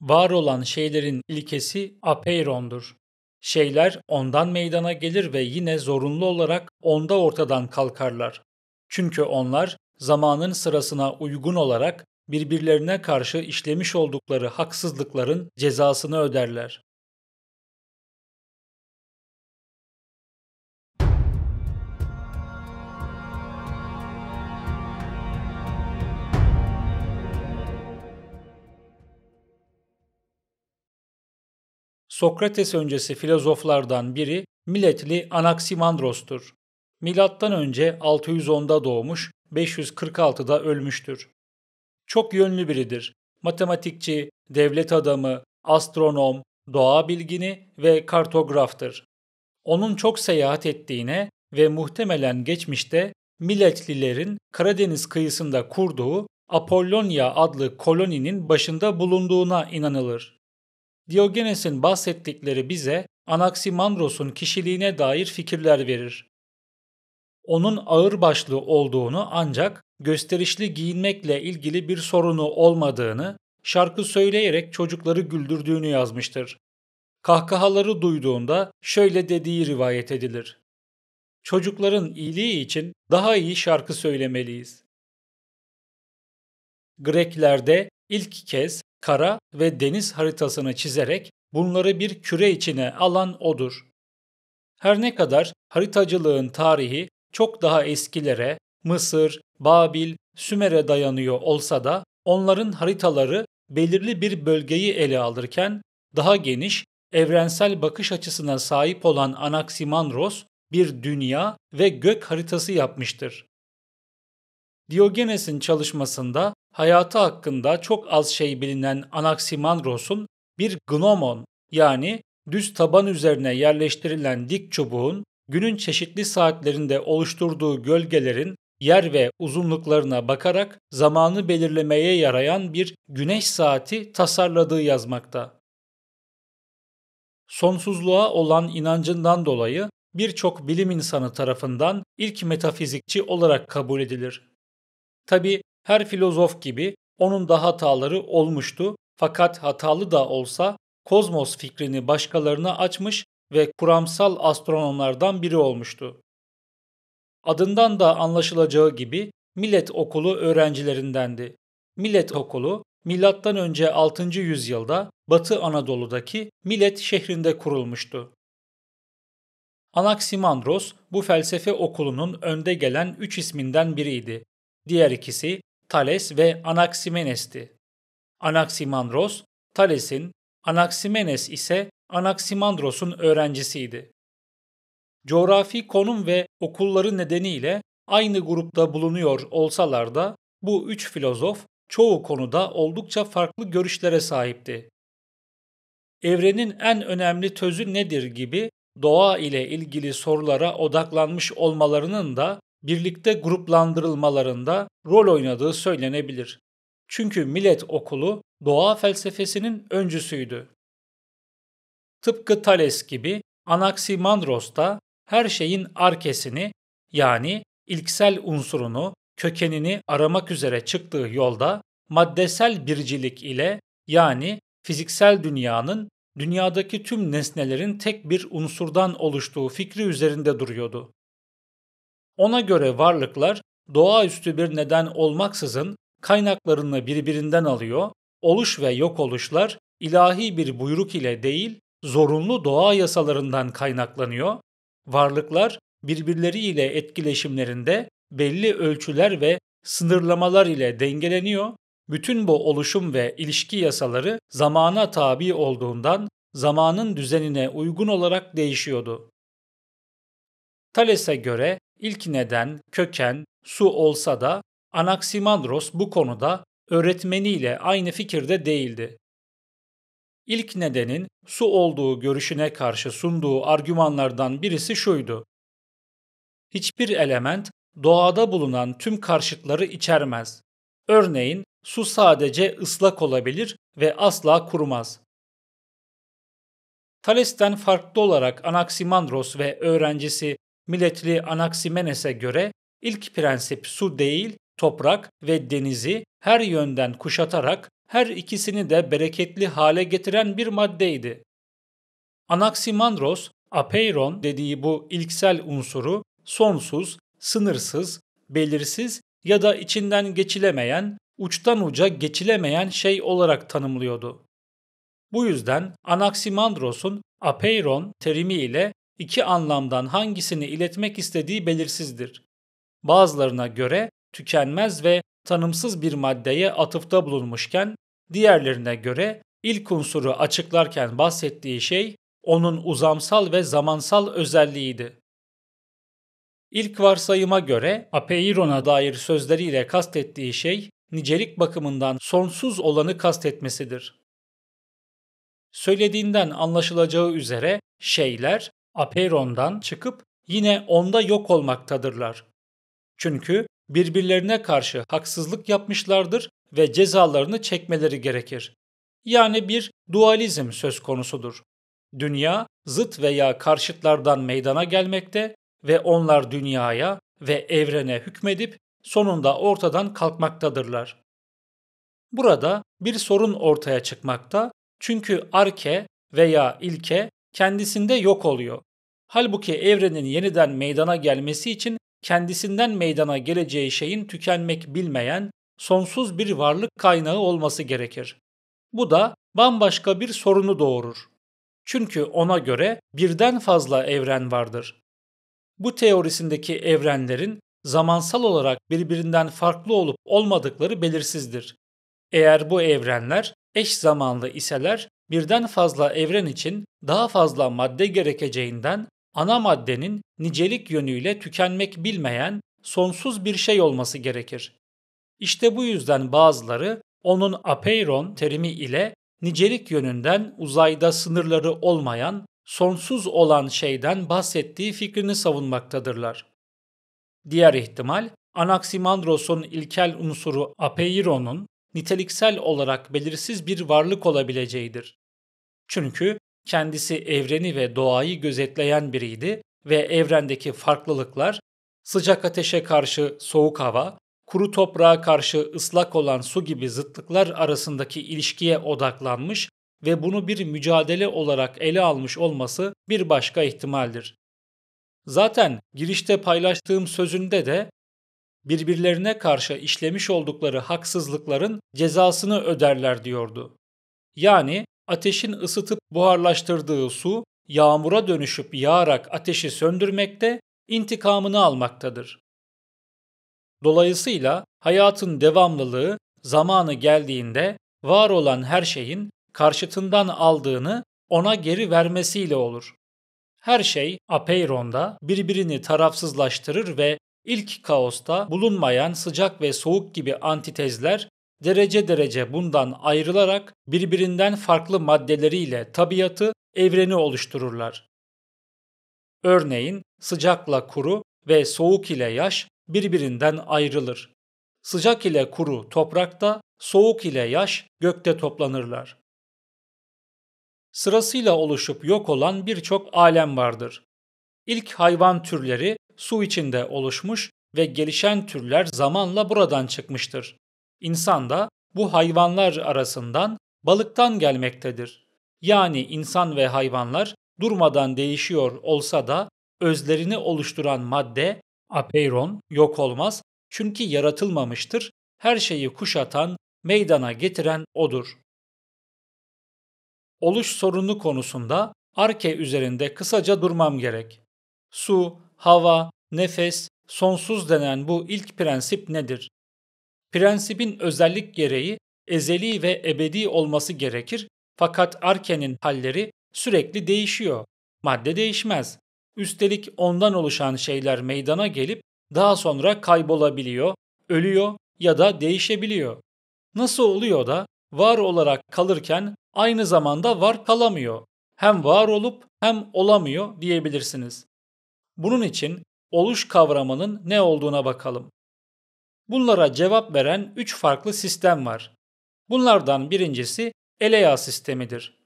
var olan şeylerin ilkesi apeirondur. Şeyler ondan meydana gelir ve yine zorunlu olarak onda ortadan kalkarlar. Çünkü onlar zamanın sırasına uygun olarak birbirlerine karşı işlemiş oldukları haksızlıkların cezasını öderler. Sokrates öncesi filozoflardan biri Miletli Anaksimandros'tur. Milattan önce 610'da doğmuş, 546'da ölmüştür. Çok yönlü biridir. Matematikçi, devlet adamı, astronom, doğa bilgini ve kartograftır. Onun çok seyahat ettiğine ve muhtemelen geçmişte Miletlilerin Karadeniz kıyısında kurduğu Apollonia adlı koloninin başında bulunduğuna inanılır. Diogenes'in bahsettikleri bize Anaximandros'un kişiliğine dair fikirler verir. Onun ağırbaşlı olduğunu ancak gösterişli giyinmekle ilgili bir sorunu olmadığını, şarkı söyleyerek çocukları güldürdüğünü yazmıştır. Kahkahaları duyduğunda şöyle dediği rivayet edilir. Çocukların iyiliği için daha iyi şarkı söylemeliyiz. Greklerde ilk kez kara ve deniz haritasını çizerek bunları bir küre içine alan odur. Her ne kadar haritacılığın tarihi çok daha eskilere, Mısır, Babil, Sümer'e dayanıyor olsa da onların haritaları belirli bir bölgeyi ele alırken daha geniş, evrensel bakış açısına sahip olan Anaximandros bir dünya ve gök haritası yapmıştır. Diyogenes'in çalışmasında hayatı hakkında çok az şey bilinen Anaximandros'un bir gnomon yani düz taban üzerine yerleştirilen dik çubuğun günün çeşitli saatlerinde oluşturduğu gölgelerin yer ve uzunluklarına bakarak zamanı belirlemeye yarayan bir güneş saati tasarladığı yazmakta. Sonsuzluğa olan inancından dolayı birçok bilim insanı tarafından ilk metafizikçi olarak kabul edilir. Tabi her filozof gibi onun da hataları olmuştu fakat hatalı da olsa kozmos fikrini başkalarına açmış ve kuramsal astronomlardan biri olmuştu. Adından da anlaşılacağı gibi Millet Okulu öğrencilerindendi. Millet Okulu milattan önce 6. yüzyılda Batı Anadolu'daki Millet şehrinde kurulmuştu. Anaksimandros bu felsefe okulunun önde gelen üç isminden biriydi. Diğer ikisi Tales ve Anaximenes'ti. Anaximandros, Tales'in, Anaximenes ise Anaximandros'un öğrencisiydi. Coğrafi konum ve okulları nedeniyle aynı grupta bulunuyor olsalar da bu üç filozof çoğu konuda oldukça farklı görüşlere sahipti. Evrenin en önemli tözü nedir gibi doğa ile ilgili sorulara odaklanmış olmalarının da birlikte gruplandırılmalarında rol oynadığı söylenebilir. Çünkü Millet Okulu doğa felsefesinin öncüsüydü. Tıpkı Thales gibi Anaximandros da her şeyin arkesini yani ilksel unsurunu, kökenini aramak üzere çıktığı yolda maddesel bircilik ile yani fiziksel dünyanın dünyadaki tüm nesnelerin tek bir unsurdan oluştuğu fikri üzerinde duruyordu. Ona göre varlıklar doğaüstü bir neden olmaksızın kaynaklarını birbirinden alıyor, oluş ve yok oluşlar ilahi bir buyruk ile değil, zorunlu doğa yasalarından kaynaklanıyor. Varlıklar birbirleriyle etkileşimlerinde belli ölçüler ve sınırlamalar ile dengeleniyor. Bütün bu oluşum ve ilişki yasaları zamana tabi olduğundan zamanın düzenine uygun olarak değişiyordu. Thales'e göre İlk neden, köken, su olsa da Anaximandros bu konuda öğretmeniyle aynı fikirde değildi. İlk nedenin su olduğu görüşüne karşı sunduğu argümanlardan birisi şuydu. Hiçbir element doğada bulunan tüm karşıtları içermez. Örneğin su sadece ıslak olabilir ve asla kurumaz. Thales'ten farklı olarak Anaximandros ve öğrencisi Milletli Anaksimenes'e göre ilk prensip su değil, toprak ve denizi her yönden kuşatarak her ikisini de bereketli hale getiren bir maddeydi. Anaximandros, apeiron dediği bu ilksel unsuru sonsuz, sınırsız, belirsiz ya da içinden geçilemeyen, uçtan uca geçilemeyen şey olarak tanımlıyordu. Bu yüzden Anaximandros'un apeiron terimi ile iki anlamdan hangisini iletmek istediği belirsizdir. Bazılarına göre tükenmez ve tanımsız bir maddeye atıfta bulunmuşken, diğerlerine göre ilk unsuru açıklarken bahsettiği şey onun uzamsal ve zamansal özelliğiydi. İlk varsayıma göre Apeiron'a dair sözleriyle kastettiği şey nicelik bakımından sonsuz olanı kastetmesidir. Söylediğinden anlaşılacağı üzere şeyler Apeiron'dan çıkıp yine onda yok olmaktadırlar. Çünkü birbirlerine karşı haksızlık yapmışlardır ve cezalarını çekmeleri gerekir. Yani bir dualizm söz konusudur. Dünya zıt veya karşıtlardan meydana gelmekte ve onlar dünyaya ve evrene hükmedip sonunda ortadan kalkmaktadırlar. Burada bir sorun ortaya çıkmakta çünkü arke veya ilke kendisinde yok oluyor. Halbuki evrenin yeniden meydana gelmesi için kendisinden meydana geleceği şeyin tükenmek bilmeyen sonsuz bir varlık kaynağı olması gerekir. Bu da bambaşka bir sorunu doğurur. Çünkü ona göre birden fazla evren vardır. Bu teorisindeki evrenlerin zamansal olarak birbirinden farklı olup olmadıkları belirsizdir. Eğer bu evrenler eş zamanlı iseler birden fazla evren için daha fazla madde gerekeceğinden ana maddenin nicelik yönüyle tükenmek bilmeyen sonsuz bir şey olması gerekir. İşte bu yüzden bazıları onun apeiron terimi ile nicelik yönünden uzayda sınırları olmayan, sonsuz olan şeyden bahsettiği fikrini savunmaktadırlar. Diğer ihtimal, Anaximandros'un ilkel unsuru apeiron'un niteliksel olarak belirsiz bir varlık olabileceğidir. Çünkü kendisi evreni ve doğayı gözetleyen biriydi ve evrendeki farklılıklar sıcak ateşe karşı soğuk hava, kuru toprağa karşı ıslak olan su gibi zıtlıklar arasındaki ilişkiye odaklanmış ve bunu bir mücadele olarak ele almış olması bir başka ihtimaldir. Zaten girişte paylaştığım sözünde de birbirlerine karşı işlemiş oldukları haksızlıkların cezasını öderler diyordu. Yani ateşin ısıtıp buharlaştırdığı su yağmura dönüşüp yağarak ateşi söndürmekte, intikamını almaktadır. Dolayısıyla hayatın devamlılığı zamanı geldiğinde var olan her şeyin karşıtından aldığını ona geri vermesiyle olur. Her şey apeironda birbirini tarafsızlaştırır ve İlk kaosta bulunmayan sıcak ve soğuk gibi antitezler derece derece bundan ayrılarak birbirinden farklı maddeleriyle tabiatı, evreni oluştururlar. Örneğin sıcakla kuru ve soğuk ile yaş birbirinden ayrılır. Sıcak ile kuru toprakta, soğuk ile yaş gökte toplanırlar. Sırasıyla oluşup yok olan birçok alem vardır. İlk hayvan türleri su içinde oluşmuş ve gelişen türler zamanla buradan çıkmıştır. İnsan da bu hayvanlar arasından balıktan gelmektedir. Yani insan ve hayvanlar durmadan değişiyor olsa da özlerini oluşturan madde apeiron yok olmaz çünkü yaratılmamıştır. Her şeyi kuşatan, meydana getiren odur. Oluş sorunu konusunda Arke üzerinde kısaca durmam gerek. Su, hava, nefes, sonsuz denen bu ilk prensip nedir? Prensibin özellik gereği ezeli ve ebedi olması gerekir fakat arkenin halleri sürekli değişiyor. Madde değişmez. Üstelik ondan oluşan şeyler meydana gelip daha sonra kaybolabiliyor, ölüyor ya da değişebiliyor. Nasıl oluyor da var olarak kalırken aynı zamanda var kalamıyor? Hem var olup hem olamıyor diyebilirsiniz. Bunun için oluş kavramının ne olduğuna bakalım. Bunlara cevap veren üç farklı sistem var. Bunlardan birincisi Eleya sistemidir.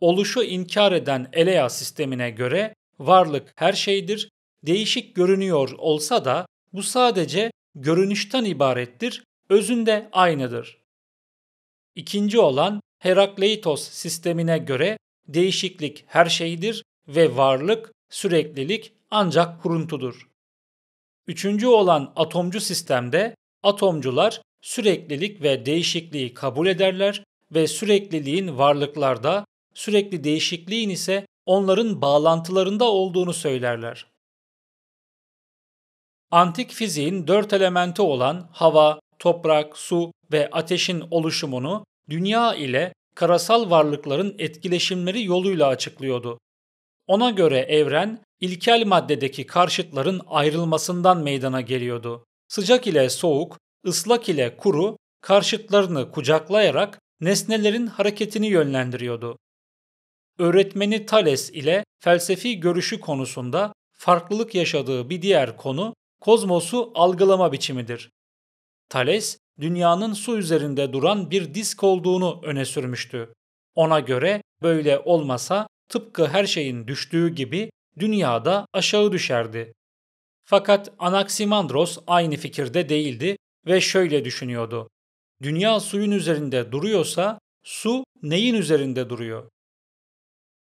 Oluşu inkar eden Eleya sistemine göre varlık her şeydir, değişik görünüyor olsa da bu sadece görünüşten ibarettir, özünde aynıdır. İkinci olan Herakleitos sistemine göre değişiklik her şeydir ve varlık, süreklilik ancak kuruntudur. Üçüncü olan atomcu sistemde atomcular süreklilik ve değişikliği kabul ederler ve sürekliliğin varlıklarda, sürekli değişikliğin ise onların bağlantılarında olduğunu söylerler. Antik fiziğin dört elementi olan hava, toprak, su ve ateşin oluşumunu dünya ile karasal varlıkların etkileşimleri yoluyla açıklıyordu. Ona göre evren ilkel maddedeki karşıtların ayrılmasından meydana geliyordu. Sıcak ile soğuk, ıslak ile kuru karşıtlarını kucaklayarak nesnelerin hareketini yönlendiriyordu. Öğretmeni Thales ile felsefi görüşü konusunda farklılık yaşadığı bir diğer konu kozmosu algılama biçimidir. Thales, dünyanın su üzerinde duran bir disk olduğunu öne sürmüştü. Ona göre böyle olmasa tıpkı her şeyin düştüğü gibi dünyada aşağı düşerdi. Fakat Anaximandros aynı fikirde değildi ve şöyle düşünüyordu. Dünya suyun üzerinde duruyorsa su neyin üzerinde duruyor?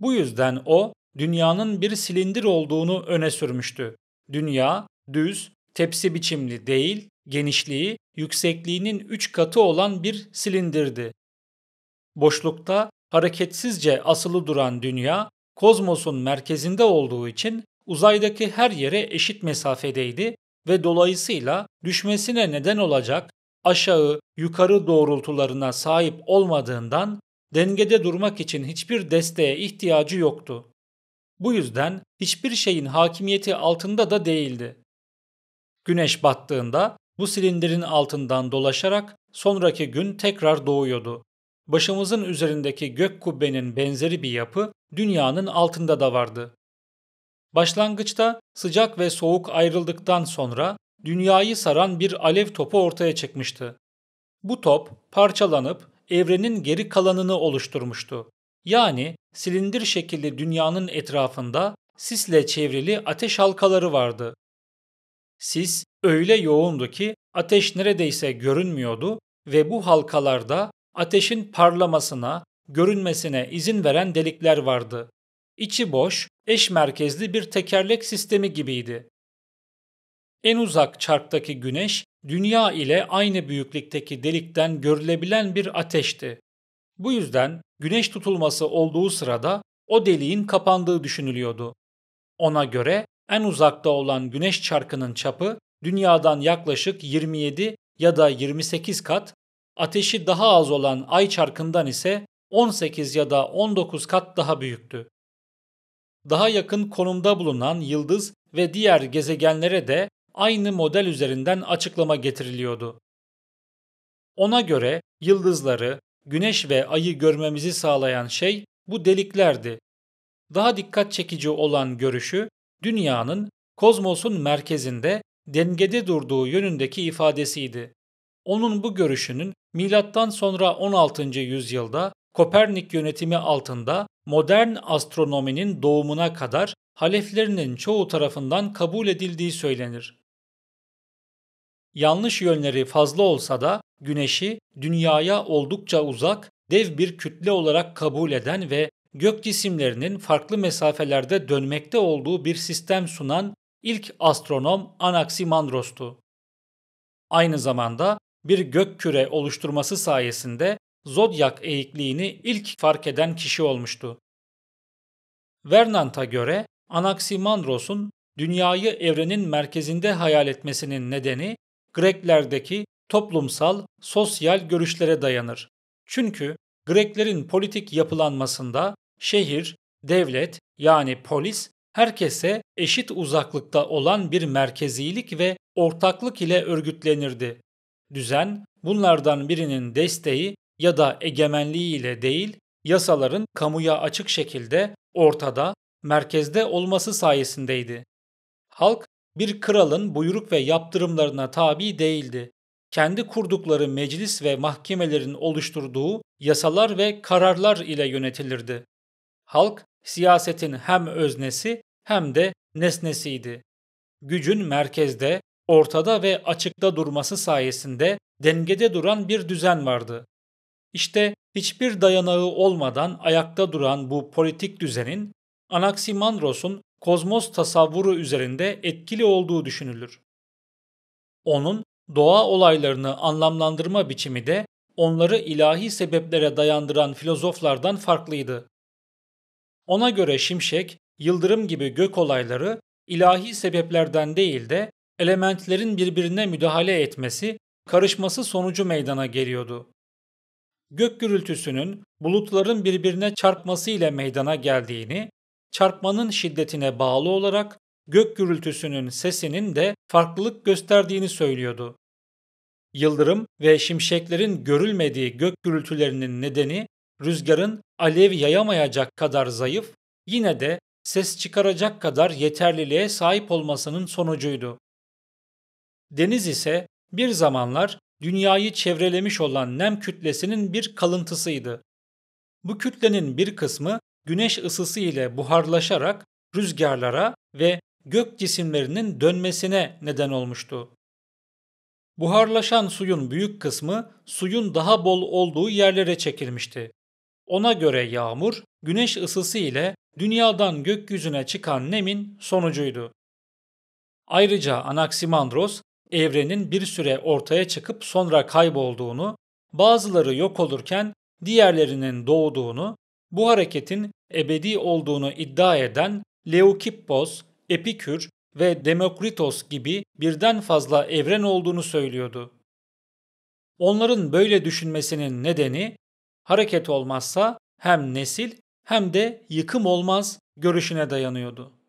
Bu yüzden o dünyanın bir silindir olduğunu öne sürmüştü. Dünya düz, tepsi biçimli değil, genişliği yüksekliğinin üç katı olan bir silindirdi. Boşlukta hareketsizce asılı duran dünya, kozmosun merkezinde olduğu için uzaydaki her yere eşit mesafedeydi ve dolayısıyla düşmesine neden olacak aşağı yukarı doğrultularına sahip olmadığından dengede durmak için hiçbir desteğe ihtiyacı yoktu. Bu yüzden hiçbir şeyin hakimiyeti altında da değildi. Güneş battığında bu silindirin altından dolaşarak sonraki gün tekrar doğuyordu Başımızın üzerindeki gök kubbenin benzeri bir yapı dünyanın altında da vardı. Başlangıçta sıcak ve soğuk ayrıldıktan sonra dünyayı saran bir alev topu ortaya çıkmıştı. Bu top parçalanıp evrenin geri kalanını oluşturmuştu. Yani silindir şekilli dünyanın etrafında sisle çevrili ateş halkaları vardı. Sis öyle yoğundu ki ateş neredeyse görünmüyordu ve bu halkalarda ateşin parlamasına, görünmesine izin veren delikler vardı. İçi boş, eş merkezli bir tekerlek sistemi gibiydi. En uzak çarktaki güneş, dünya ile aynı büyüklükteki delikten görülebilen bir ateşti. Bu yüzden güneş tutulması olduğu sırada o deliğin kapandığı düşünülüyordu. Ona göre en uzakta olan güneş çarkının çapı dünyadan yaklaşık 27 ya da 28 kat Ateşi daha az olan ay çarkından ise 18 ya da 19 kat daha büyüktü. Daha yakın konumda bulunan yıldız ve diğer gezegenlere de aynı model üzerinden açıklama getiriliyordu. Ona göre yıldızları, güneş ve ayı görmemizi sağlayan şey bu deliklerdi. Daha dikkat çekici olan görüşü dünyanın kozmosun merkezinde dengede durduğu yönündeki ifadesiydi. Onun bu görüşünün Milattan sonra 16. yüzyılda Kopernik yönetimi altında modern astronominin doğumuna kadar haleflerinin çoğu tarafından kabul edildiği söylenir. Yanlış yönleri fazla olsa da Güneş'i dünyaya oldukça uzak, dev bir kütle olarak kabul eden ve gök cisimlerinin farklı mesafelerde dönmekte olduğu bir sistem sunan ilk astronom Anaximandros'tu. Aynı zamanda bir gök küre oluşturması sayesinde zodyak eğikliğini ilk fark eden kişi olmuştu. Vernant'a göre Anaximandros'un dünyayı evrenin merkezinde hayal etmesinin nedeni Greklerdeki toplumsal, sosyal görüşlere dayanır. Çünkü Greklerin politik yapılanmasında şehir, devlet yani polis herkese eşit uzaklıkta olan bir merkezilik ve ortaklık ile örgütlenirdi düzen bunlardan birinin desteği ya da egemenliği ile değil, yasaların kamuya açık şekilde ortada, merkezde olması sayesindeydi. Halk bir kralın buyruk ve yaptırımlarına tabi değildi. Kendi kurdukları meclis ve mahkemelerin oluşturduğu yasalar ve kararlar ile yönetilirdi. Halk siyasetin hem öznesi hem de nesnesiydi. Gücün merkezde, ortada ve açıkta durması sayesinde dengede duran bir düzen vardı. İşte hiçbir dayanağı olmadan ayakta duran bu politik düzenin Anaximandros'un kozmos tasavvuru üzerinde etkili olduğu düşünülür. Onun doğa olaylarını anlamlandırma biçimi de onları ilahi sebeplere dayandıran filozoflardan farklıydı. Ona göre şimşek, yıldırım gibi gök olayları ilahi sebeplerden değil de elementlerin birbirine müdahale etmesi, karışması sonucu meydana geliyordu. Gök gürültüsünün bulutların birbirine çarpması ile meydana geldiğini, çarpmanın şiddetine bağlı olarak gök gürültüsünün sesinin de farklılık gösterdiğini söylüyordu. Yıldırım ve şimşeklerin görülmediği gök gürültülerinin nedeni rüzgarın alev yayamayacak kadar zayıf, yine de ses çıkaracak kadar yeterliliğe sahip olmasının sonucuydu. Deniz ise bir zamanlar dünyayı çevrelemiş olan nem kütlesinin bir kalıntısıydı. Bu kütlenin bir kısmı güneş ısısı ile buharlaşarak rüzgarlara ve gök cisimlerinin dönmesine neden olmuştu. Buharlaşan suyun büyük kısmı suyun daha bol olduğu yerlere çekilmişti. Ona göre yağmur güneş ısısı ile dünyadan gökyüzüne çıkan nemin sonucuydu. Ayrıca Anaximandros evrenin bir süre ortaya çıkıp sonra kaybolduğunu, bazıları yok olurken diğerlerinin doğduğunu, bu hareketin ebedi olduğunu iddia eden Leukippos, Epikür ve Demokritos gibi birden fazla evren olduğunu söylüyordu. Onların böyle düşünmesinin nedeni hareket olmazsa hem nesil hem de yıkım olmaz görüşüne dayanıyordu.